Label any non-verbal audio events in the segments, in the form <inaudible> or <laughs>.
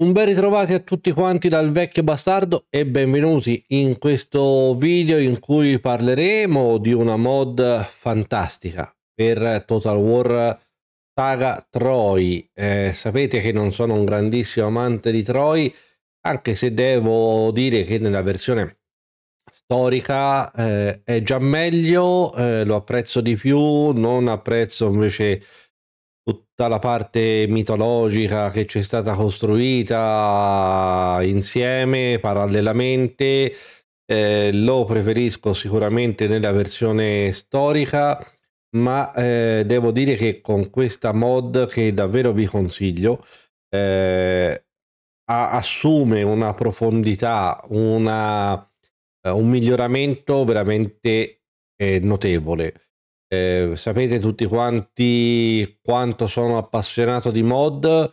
Un ben ritrovati a tutti quanti dal vecchio bastardo e benvenuti in questo video in cui parleremo di una mod fantastica per Total War Saga Troy. Eh, sapete che non sono un grandissimo amante di Troy, anche se devo dire che nella versione storica eh, è già meglio, eh, lo apprezzo di più, non apprezzo invece tutta la parte mitologica che c'è stata costruita insieme, parallelamente. Eh, lo preferisco sicuramente nella versione storica, ma eh, devo dire che con questa mod che davvero vi consiglio, eh, assume una profondità, una, un miglioramento veramente eh, notevole eh, sapete tutti quanti quanto sono appassionato di mod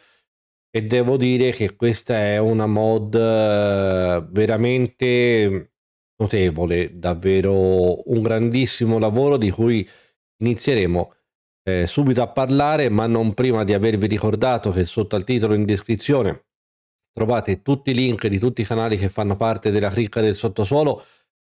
e devo dire che questa è una mod eh, veramente notevole, davvero un grandissimo lavoro di cui inizieremo eh, subito a parlare, ma non prima di avervi ricordato che sotto al titolo in descrizione trovate tutti i link di tutti i canali che fanno parte della cricca del sottosuolo,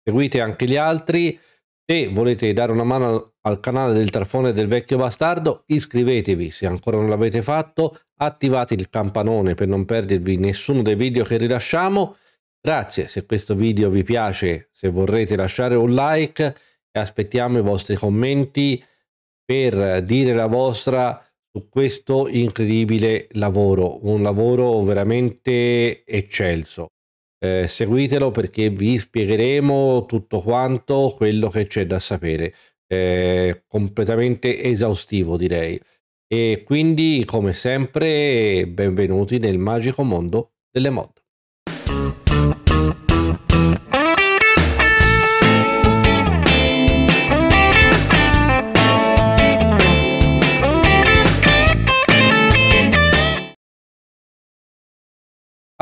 seguite anche gli altri. Se volete dare una mano al canale del Trafone del Vecchio Bastardo, iscrivetevi se ancora non l'avete fatto, attivate il campanone per non perdervi nessuno dei video che rilasciamo. Grazie se questo video vi piace, se vorrete lasciare un like e aspettiamo i vostri commenti per dire la vostra su questo incredibile lavoro, un lavoro veramente eccelso. Eh, seguitelo perché vi spiegheremo tutto quanto quello che c'è da sapere, eh, completamente esaustivo direi. E quindi, come sempre, benvenuti nel magico mondo delle mod.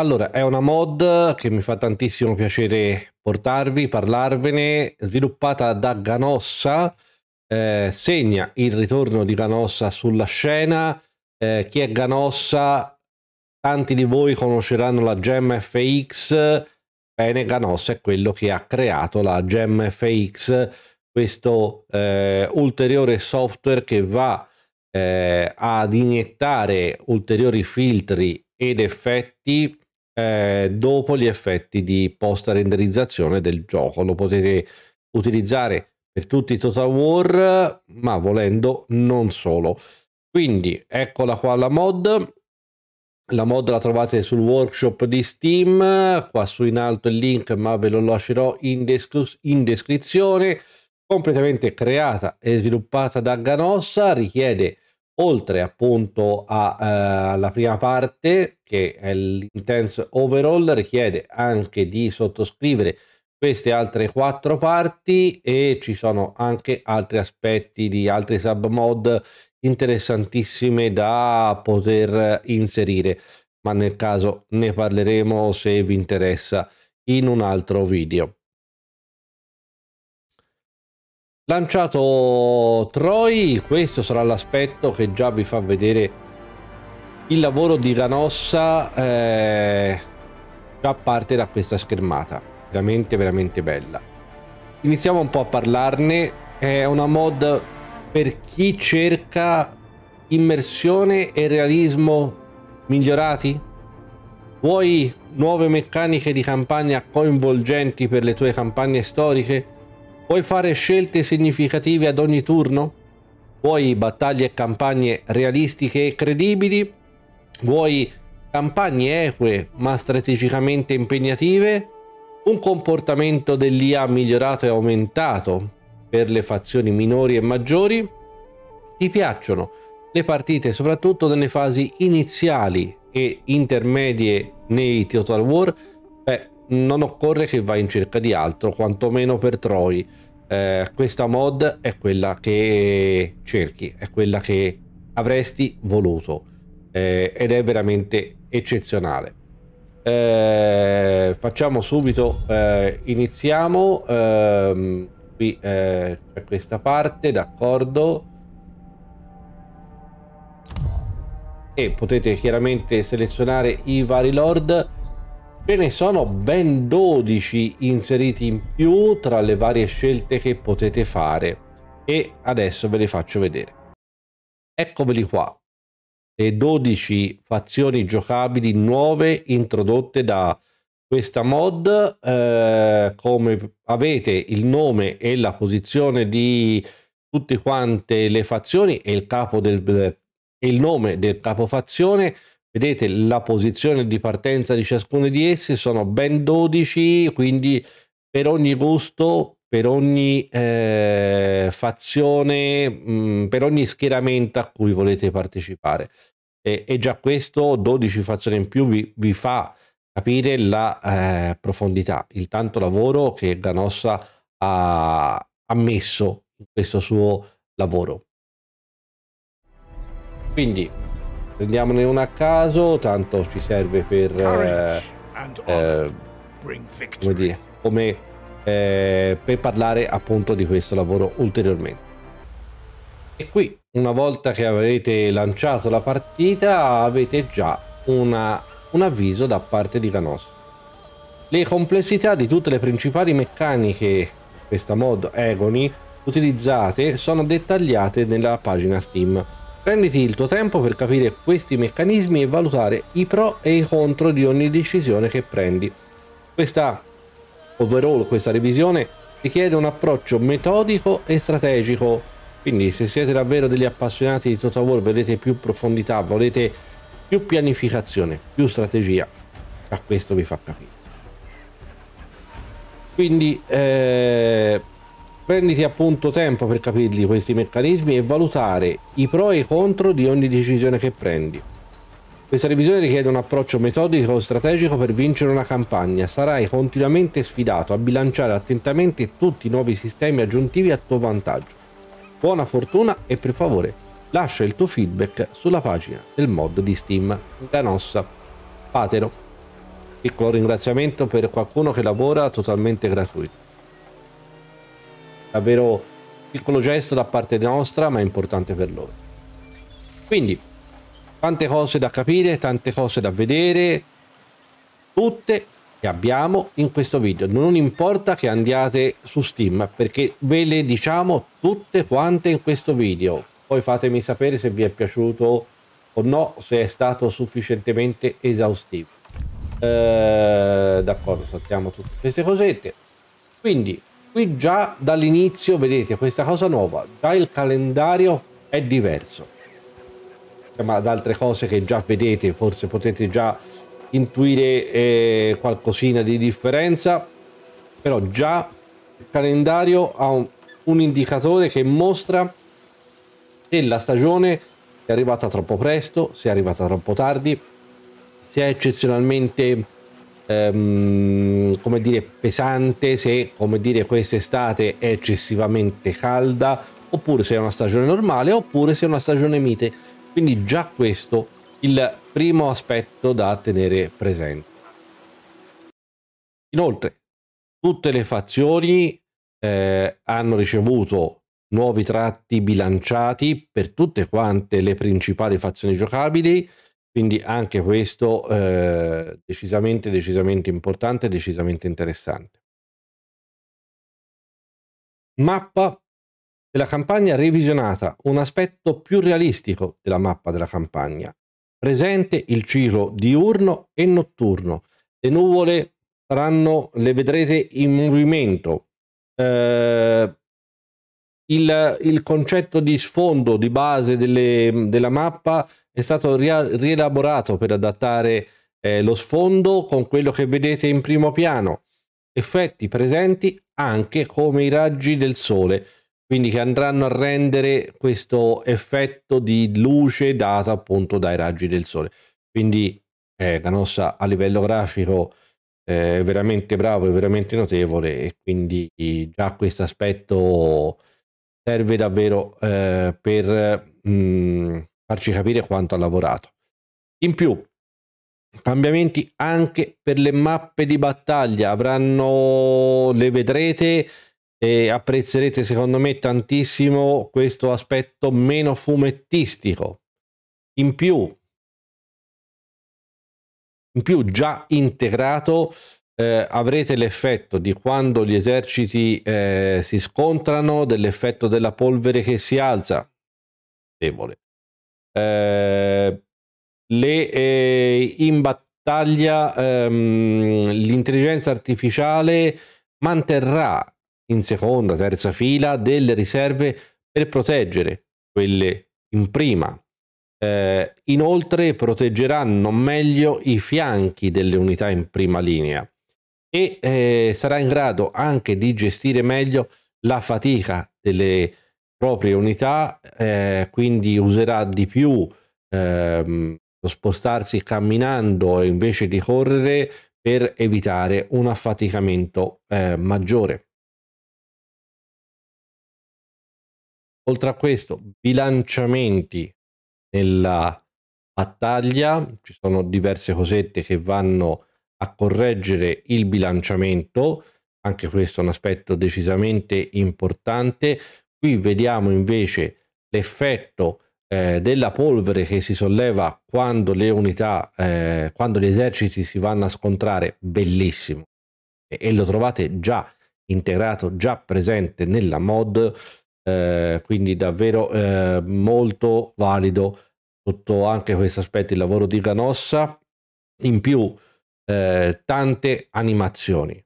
Allora, è una mod che mi fa tantissimo piacere portarvi, parlarvene, sviluppata da Ganossa, eh, segna il ritorno di Ganossa sulla scena. Eh, chi è Ganossa? Tanti di voi conosceranno la Gem FX. Bene, Ganossa è quello che ha creato la Gem FX, questo eh, ulteriore software che va eh, ad iniettare ulteriori filtri ed effetti eh, dopo gli effetti di post renderizzazione del gioco. Lo potete utilizzare per tutti i Total War, ma volendo non solo. Quindi eccola qua la mod. La mod la trovate sul workshop di Steam, qua su in alto il link ma ve lo lascerò in, in descrizione. Completamente creata e sviluppata da Ganossa, richiede oltre appunto alla eh, prima parte che è l'intense overall richiede anche di sottoscrivere queste altre quattro parti e ci sono anche altri aspetti di altri sub mod interessantissime da poter inserire ma nel caso ne parleremo se vi interessa in un altro video Lanciato Troy, questo sarà l'aspetto che già vi fa vedere il lavoro di Canossa eh, già parte da questa schermata. Veramente, veramente bella. Iniziamo un po' a parlarne. È una mod per chi cerca immersione e realismo migliorati? Vuoi nuove meccaniche di campagna coinvolgenti per le tue campagne storiche? Puoi fare scelte significative ad ogni turno? Vuoi battaglie e campagne realistiche e credibili? Vuoi campagne eque ma strategicamente impegnative? Un comportamento dell'IA migliorato e aumentato per le fazioni minori e maggiori? Ti piacciono le partite soprattutto nelle fasi iniziali e intermedie nei Total War? Beh, non occorre che vai in cerca di altro, quantomeno per Troy. Eh, questa mod è quella che cerchi, è quella che avresti voluto eh, ed è veramente eccezionale. Eh, facciamo subito, eh, iniziamo. Ehm, qui eh, c'è questa parte, d'accordo. E potete chiaramente selezionare i vari lord Ce ne sono ben 12 inseriti in più tra le varie scelte che potete fare e adesso ve li faccio vedere. Eccoveli qua, le 12 fazioni giocabili nuove introdotte da questa mod eh, come avete il nome e la posizione di tutte quante le fazioni e il, capo del, e il nome del capo fazione Vedete la posizione di partenza di ciascuno di essi sono ben 12, quindi per ogni gusto, per ogni eh, fazione, mh, mm, per ogni schieramento a cui volete partecipare. E, e già questo 12 fazioni in più vi, vi fa capire la eh, profondità, il tanto lavoro che Ganossa ha, ha messo in questo suo lavoro. Quindi Prendiamone una a caso, tanto ci serve per... Eh, eh, come dire, come, eh, per parlare appunto di questo lavoro ulteriormente. E qui, una volta che avrete lanciato la partita, avete già una, un avviso da parte di Canos. Le complessità di tutte le principali meccaniche, questa mod Agony, utilizzate sono dettagliate nella pagina Steam. Prenditi il tuo tempo per capire questi meccanismi e valutare i pro e i contro di ogni decisione che prendi. Questa overall, questa revisione, richiede un approccio metodico e strategico. Quindi se siete davvero degli appassionati di Total War, volete più profondità, volete più pianificazione, più strategia, a questo vi fa capire. Quindi eh, prenditi appunto tempo per capirli questi meccanismi e valutare i pro e i contro di ogni decisione che prendi. Questa revisione richiede un approccio metodico e strategico per vincere una campagna. Sarai continuamente sfidato a bilanciare attentamente tutti i nuovi sistemi aggiuntivi a tuo vantaggio. Buona fortuna e per favore lascia il tuo feedback sulla pagina del mod di Steam da Ganossa. Patero. Piccolo ringraziamento per qualcuno che lavora totalmente gratuito davvero piccolo gesto da parte nostra ma importante per loro quindi tante cose da capire tante cose da vedere tutte che abbiamo in questo video non importa che andiate su steam perché ve le diciamo tutte quante in questo video poi fatemi sapere se vi è piaciuto o no se è stato sufficientemente esaustivo eh, d'accordo saltiamo tutte queste cosette quindi Qui già dall'inizio, vedete, questa cosa nuova, già il calendario è diverso. Eh, ma ad altre cose che già vedete, forse potete già intuire eh, qualcosina di differenza, però già il calendario ha un, un indicatore che mostra se la stagione è arrivata troppo presto, se è arrivata troppo tardi, se è eccezionalmente ehm, come dire, pesante se come dire, quest'estate è eccessivamente calda oppure se è una stagione normale oppure se è una stagione mite. Quindi già questo il primo aspetto da tenere presente. Inoltre tutte le fazioni eh, hanno ricevuto nuovi tratti bilanciati per tutte quante le principali fazioni giocabili quindi anche questo eh, decisamente, decisamente importante, decisamente interessante. Mappa della campagna revisionata, un aspetto più realistico della mappa della campagna. Presente il ciclo diurno e notturno. Le nuvole saranno, le vedrete in movimento. Eh, il, il, concetto di sfondo, di base delle, della mappa è stato rielaborato per adattare eh, lo sfondo con quello che vedete in primo piano, effetti presenti anche come i raggi del sole, quindi che andranno a rendere questo effetto di luce data appunto dai raggi del sole. Quindi eh, Canossa a livello grafico eh, è veramente bravo, è veramente notevole e quindi già questo aspetto serve davvero eh, per mh, mm, farci capire quanto ha lavorato. In più, cambiamenti anche per le mappe di battaglia, avranno le vedrete e apprezzerete secondo me tantissimo questo aspetto meno fumettistico. In più, in più già integrato eh, avrete l'effetto di quando gli eserciti eh, si scontrano, dell'effetto della polvere che si alza, debole, eh, le, eh, in battaglia ehm, l'intelligenza artificiale manterrà in seconda, terza fila delle riserve per proteggere quelle in prima. Eh, inoltre proteggeranno meglio i fianchi delle unità in prima linea e eh, sarà in grado anche di gestire meglio la fatica delle proprie unità, eh, quindi userà di più ehm, lo spostarsi camminando invece di correre per evitare un affaticamento eh, maggiore. Oltre a questo, bilanciamenti nella battaglia, ci sono diverse cosette che vanno a correggere il bilanciamento, anche questo è un aspetto decisamente importante, Qui vediamo invece l'effetto eh, della polvere che si solleva quando le unità, eh, quando gli eserciti si vanno a scontrare, bellissimo. E, e lo trovate già integrato, già presente nella mod, eh, quindi davvero eh, molto valido sotto anche questo aspetto il lavoro di Ganossa. In più, eh, tante animazioni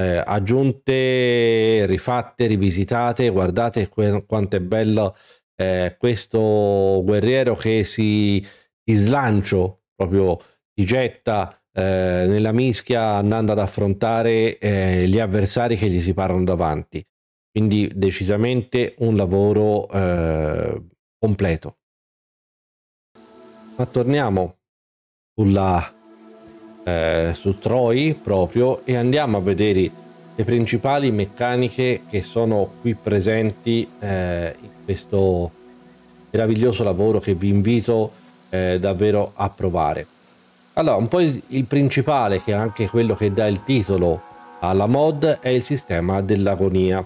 eh, aggiunte, rifatte, rivisitate, guardate que- quanto è bello eh, questo guerriero che si di slancio proprio si getta eh, nella mischia andando ad affrontare eh, gli avversari che gli si parano davanti. Quindi decisamente un lavoro eh, completo. Ma torniamo sulla eh, su Troy proprio e andiamo a vedere le principali meccaniche che sono qui presenti eh, in questo meraviglioso lavoro che vi invito eh, davvero a provare. Allora, un po' il, il principale, che è anche quello che dà il titolo alla mod, è il sistema dell'agonia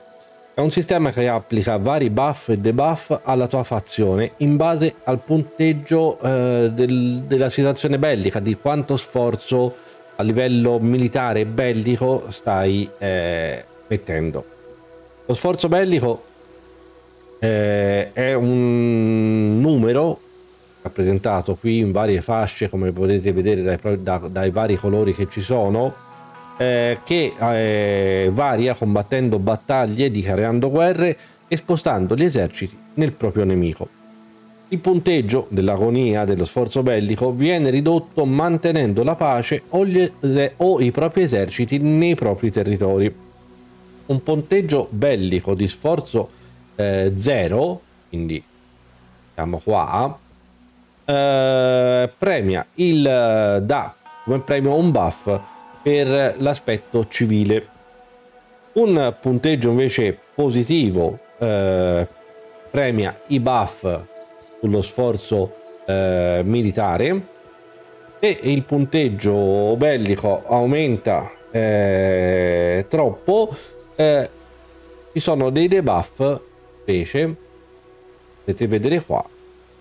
è un sistema che applica vari buff e debuff alla tua fazione in base al punteggio eh, del, della situazione bellica, di quanto sforzo a livello militare e bellico stai eh, mettendo. Lo sforzo bellico eh, è un numero rappresentato qui in varie fasce come potete vedere dai, da, dai vari colori che ci sono eh, che eh, varia combattendo battaglie, dichiarando guerre e spostando gli eserciti nel proprio nemico. Il punteggio dell'agonia dello sforzo bellico viene ridotto mantenendo la pace o, gli, o i propri eserciti nei propri territori. Un punteggio bellico di sforzo 0, eh, quindi siamo qua, eh, premia il, eh, dà come premio un buff per l'aspetto civile. Un punteggio invece positivo eh, premia i buff sullo sforzo eh, militare e il punteggio bellico aumenta eh, troppo. Eh, ci sono dei debuff invece, potete vedere qua,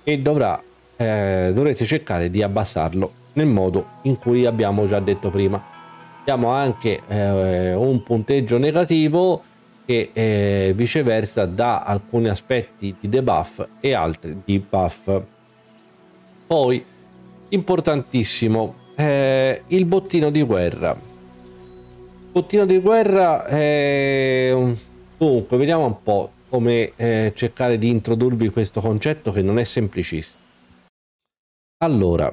e dovrà, eh, dovrete cercare di abbassarlo nel modo in cui abbiamo già detto prima abbiamo anche eh, un punteggio negativo che eh, viceversa dà alcuni aspetti di debuff e altri di buff poi importantissimo eh, il bottino di guerra bottino di guerra è eh, dunque vediamo un po' come eh, cercare di introdurvi questo concetto che non è semplicissimo allora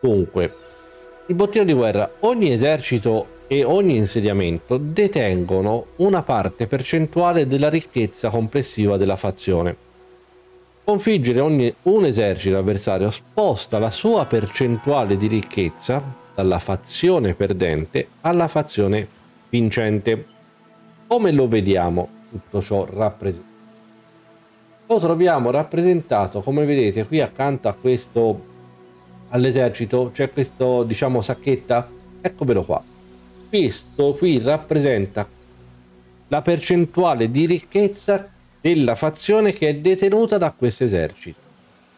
dunque il bottino di guerra, ogni esercito e ogni insediamento detengono una parte percentuale della ricchezza complessiva della fazione. Configgere ogni, un esercito avversario sposta la sua percentuale di ricchezza dalla fazione perdente alla fazione vincente. Come lo vediamo tutto ciò rappresentato? Lo troviamo rappresentato, come vedete qui accanto a questo all'esercito c'è questo diciamo sacchetta eccomelo qua questo qui rappresenta la percentuale di ricchezza della fazione che è detenuta da questo esercito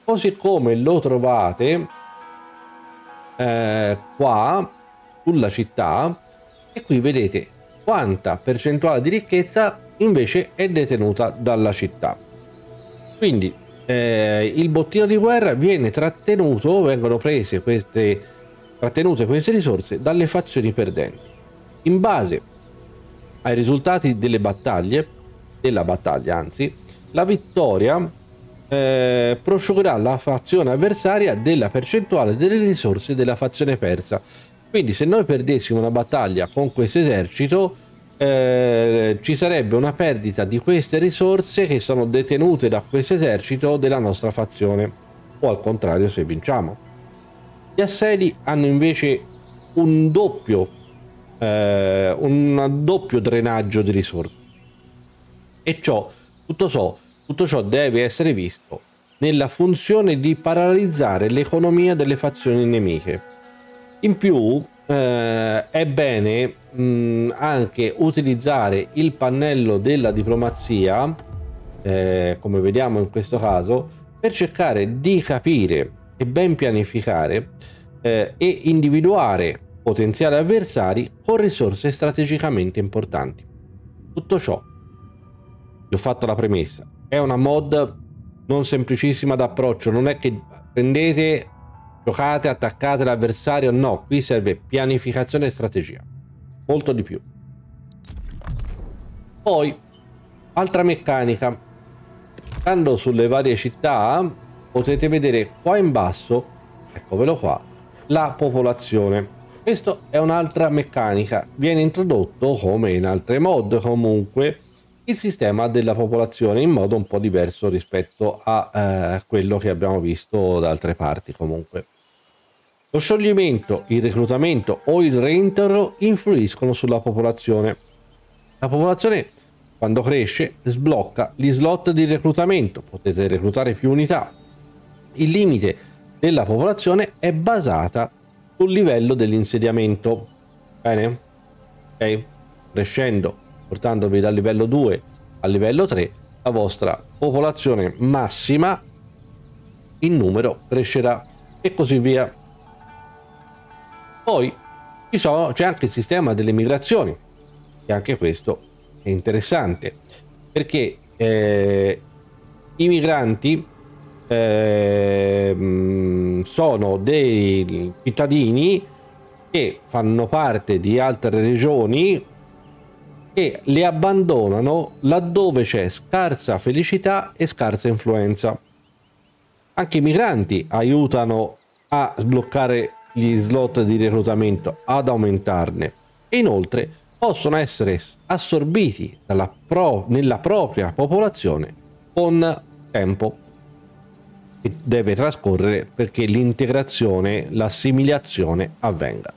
così come lo trovate eh, qua sulla città e qui vedete quanta percentuale di ricchezza invece è detenuta dalla città quindi eh, il bottino di guerra viene trattenuto, vengono prese queste, trattenute queste risorse dalle fazioni perdenti. In base ai risultati delle battaglie, della battaglia anzi, la vittoria eh, prosciugherà la fazione avversaria della percentuale delle risorse della fazione persa. Quindi se noi perdessimo una battaglia con questo esercito, eh, ci sarebbe una perdita di queste risorse che sono detenute da questo esercito della nostra fazione o al contrario se vinciamo. Gli assedi hanno invece un doppio, eh, un doppio drenaggio di risorse e ciò, tutto, ciò, tutto ciò deve essere visto nella funzione di paralizzare l'economia delle fazioni nemiche. In più, eh, è bene mh, mm, anche utilizzare il pannello della diplomazia, eh, come vediamo in questo caso, per cercare di capire e ben pianificare eh, e individuare potenziali avversari con risorse strategicamente importanti. Tutto ciò, vi ho fatto la premessa, è una mod non semplicissima d'approccio, non è che prendete Giocate, attaccate l'avversario. No, qui serve pianificazione e strategia. Molto di più. Poi, altra meccanica. Andando sulle varie città, potete vedere qua in basso, eccovelo qua, la popolazione. Questa è un'altra meccanica. Viene introdotto, come in altre mod comunque, il sistema della popolazione in modo un po' diverso rispetto a eh, quello che abbiamo visto da altre parti comunque. Lo scioglimento, il reclutamento o il reintegro influiscono sulla popolazione. La popolazione, quando cresce, sblocca gli slot di reclutamento, potete reclutare più unità. Il limite della popolazione è basata sul livello dell'insediamento. Bene? Ok? Crescendo, portandovi dal livello 2 al livello 3, la vostra popolazione massima in numero crescerà e così via. Poi c'è anche il sistema delle migrazioni, che anche questo è interessante, perché eh, i migranti eh, sono dei cittadini che fanno parte di altre regioni e le abbandonano laddove c'è scarsa felicità e scarsa influenza. Anche i migranti aiutano a sbloccare gli slot di reclutamento ad aumentarne e inoltre possono essere assorbiti dalla pro nella propria popolazione con tempo che deve trascorrere perché l'integrazione, l'assimilazione avvenga.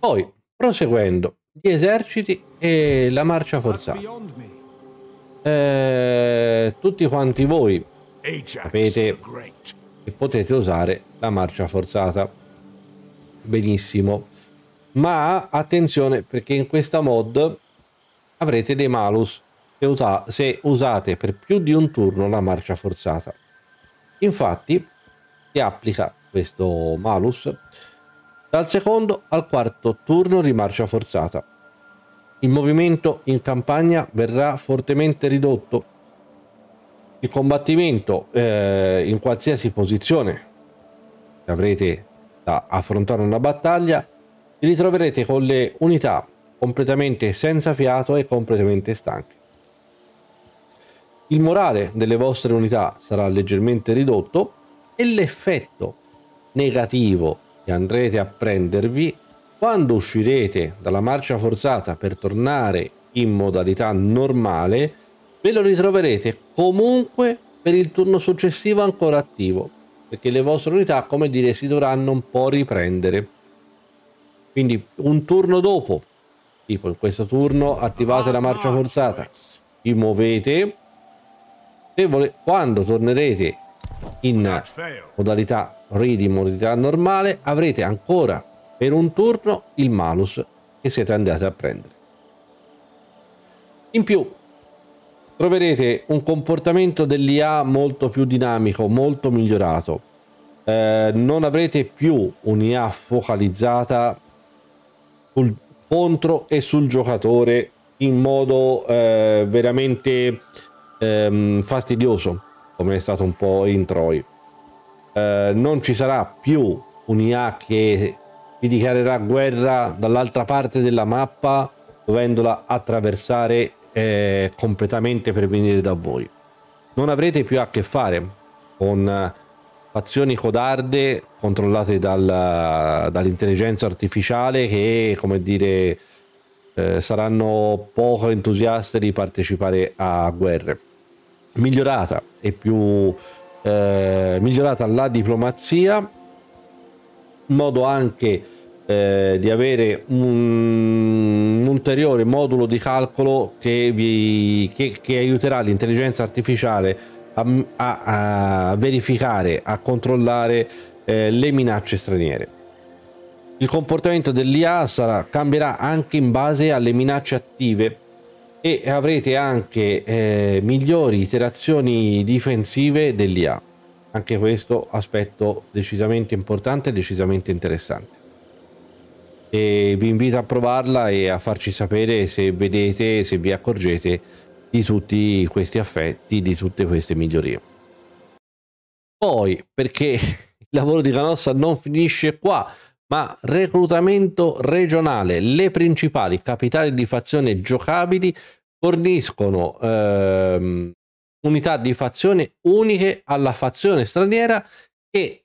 Poi, proseguendo, gli eserciti e la marcia forzata. Eh, tutti quanti voi sapete e potete usare la marcia forzata. Benissimo. Ma attenzione perché in questa mod avrete dei malus se usate per più di un turno la marcia forzata. Infatti si applica questo malus dal secondo al quarto turno di marcia forzata. Il movimento in campagna verrà fortemente ridotto il combattimento eh, in qualsiasi posizione che avrete da affrontare una battaglia vi ritroverete con le unità completamente senza fiato e completamente stanche. Il morale delle vostre unità sarà leggermente ridotto e l'effetto negativo che andrete a prendervi quando uscirete dalla marcia forzata per tornare in modalità normale ve lo ritroverete comunque per il turno successivo ancora attivo perché le vostre unità come dire si dovranno un po' riprendere quindi un turno dopo tipo in questo turno attivate la marcia forzata vi muovete e quando tornerete in modalità ridi modalità normale avrete ancora per un turno il malus che siete andati a prendere in più troverete un comportamento dell'IA molto più dinamico, molto migliorato. Eh, non avrete più un'IA focalizzata sul, contro e sul giocatore in modo eh, veramente ehm, fastidioso, come è stato un po' in Troy. Eh, non ci sarà più un'IA che vi dichiarerà guerra dall'altra parte della mappa dovendola attraversare eh, completamente per venire da voi. Non avrete più a che fare con eh, fazioni codarde controllate dal, eh, dall'intelligenza artificiale che, come dire, eh, saranno poco entusiaste di partecipare a guerre. Migliorata e più eh, migliorata la diplomazia, in modo anche eh, di avere un, un, ulteriore modulo di calcolo che, vi, che, che aiuterà l'intelligenza artificiale a, a, a, verificare, a controllare eh, le minacce straniere. Il comportamento dell'IA sarà, cambierà anche in base alle minacce attive e avrete anche eh, migliori iterazioni difensive dell'IA. Anche questo aspetto decisamente importante e decisamente interessante e vi invito a provarla e a farci sapere se vedete, se vi accorgete di tutti questi affetti, di tutte queste migliorie. Poi, perché <laughs> il lavoro di Canossa non finisce qua, ma reclutamento regionale, le principali capitali di fazione giocabili forniscono ehm, unità di fazione uniche alla fazione straniera che eh,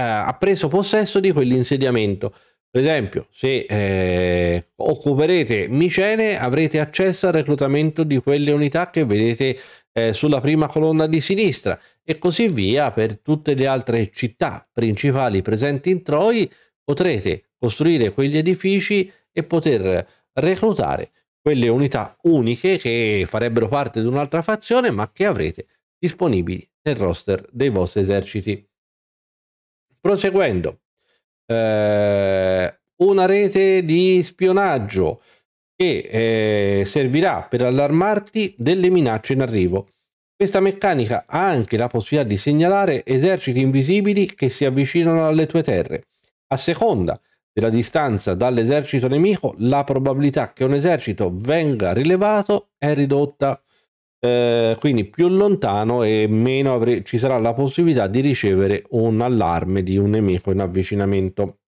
ha preso possesso di quell'insediamento per esempio, se eh, occuperete Micene avrete accesso al reclutamento di quelle unità che vedete eh, sulla prima colonna di sinistra e così via per tutte le altre città principali presenti in Troi potrete costruire quegli edifici e poter reclutare quelle unità uniche che farebbero parte di un'altra fazione ma che avrete disponibili nel roster dei vostri eserciti. Proseguendo, eh, una rete di spionaggio che eh, servirà per allarmarti delle minacce in arrivo. Questa meccanica ha anche la possibilità di segnalare eserciti invisibili che si avvicinano alle tue terre. A seconda della distanza dall'esercito nemico, la probabilità che un esercito venga rilevato è ridotta. Eh, quindi più lontano e meno avre- ci sarà la possibilità di ricevere un allarme di un nemico in avvicinamento.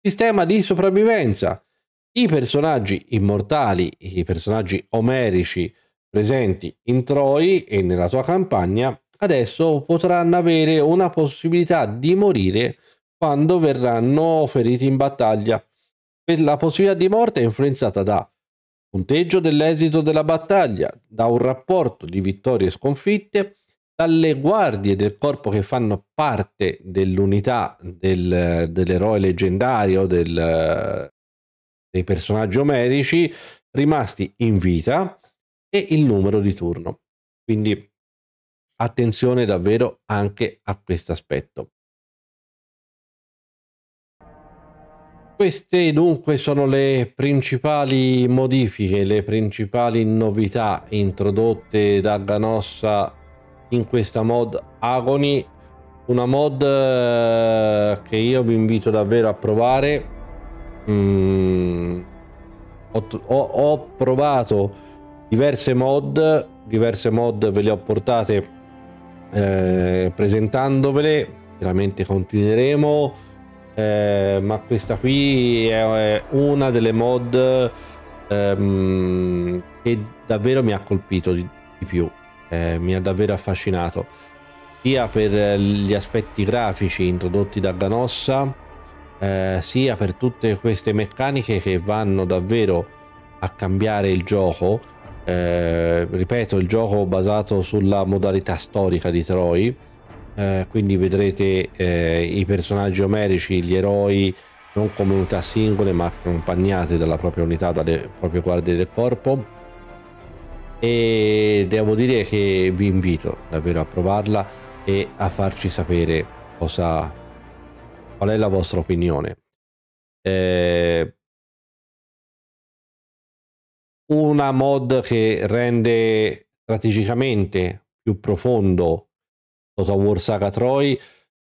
Sistema di sopravvivenza. I personaggi immortali, i personaggi omerici presenti in Troy e nella sua campagna, adesso potranno avere una possibilità di morire quando verranno feriti in battaglia. La possibilità di morte è influenzata da punteggio dell'esito della battaglia, da un rapporto di vittorie e sconfitte, dalle guardie del corpo che fanno parte dell'unità del, dell'eroe leggendario, del, dei personaggi omerici rimasti in vita e il numero di turno. Quindi attenzione davvero anche a questo aspetto. Queste dunque sono le principali modifiche, le principali novità introdotte da Ganossa in questa mod Agony, una mod eh, che io vi invito davvero a provare. Mm, ho, ho provato diverse mod, diverse mod ve le ho portate eh, presentandovele, chiaramente continueremo eh, ma questa qui è una delle mod ehm, che davvero mi ha colpito di, di più, eh, mi ha davvero affascinato, sia per eh, gli aspetti grafici introdotti da Ganossa, eh, sia per tutte queste meccaniche che vanno davvero a cambiare il gioco. Eh, ripeto, il gioco basato sulla modalità storica di Troy, eh, quindi vedrete eh, i personaggi omerici, gli eroi non come unità singole ma accompagnati dalla propria unità, dalle proprie guardie del corpo e devo dire che vi invito davvero a provarla e a farci sapere cosa, qual è la vostra opinione. Eh, una mod che rende strategicamente più profondo Total War Saga Troy,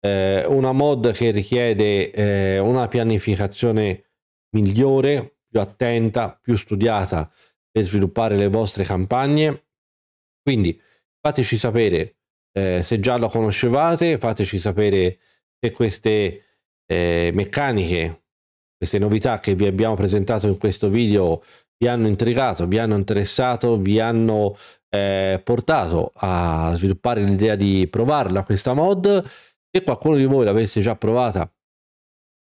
eh, una mod che richiede eh, una pianificazione migliore, più attenta, più studiata per sviluppare le vostre campagne. Quindi fateci sapere eh, se già lo conoscevate, fateci sapere se queste eh, meccaniche, queste novità che vi abbiamo presentato in questo video vi hanno intrigato, vi hanno interessato, vi hanno eh, portato a sviluppare l'idea di provarla questa mod. Se qualcuno di voi l'avesse già provata,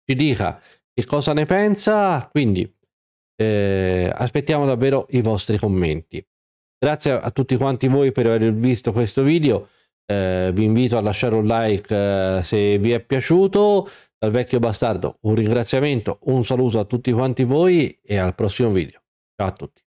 ci dica che cosa ne pensa. Quindi eh, aspettiamo davvero i vostri commenti. Grazie a tutti quanti voi per aver visto questo video. Eh, vi invito a lasciare un like eh, se vi è piaciuto. Dal vecchio bastardo un ringraziamento, un saluto a tutti quanti voi e al prossimo video. Ciao a tutti.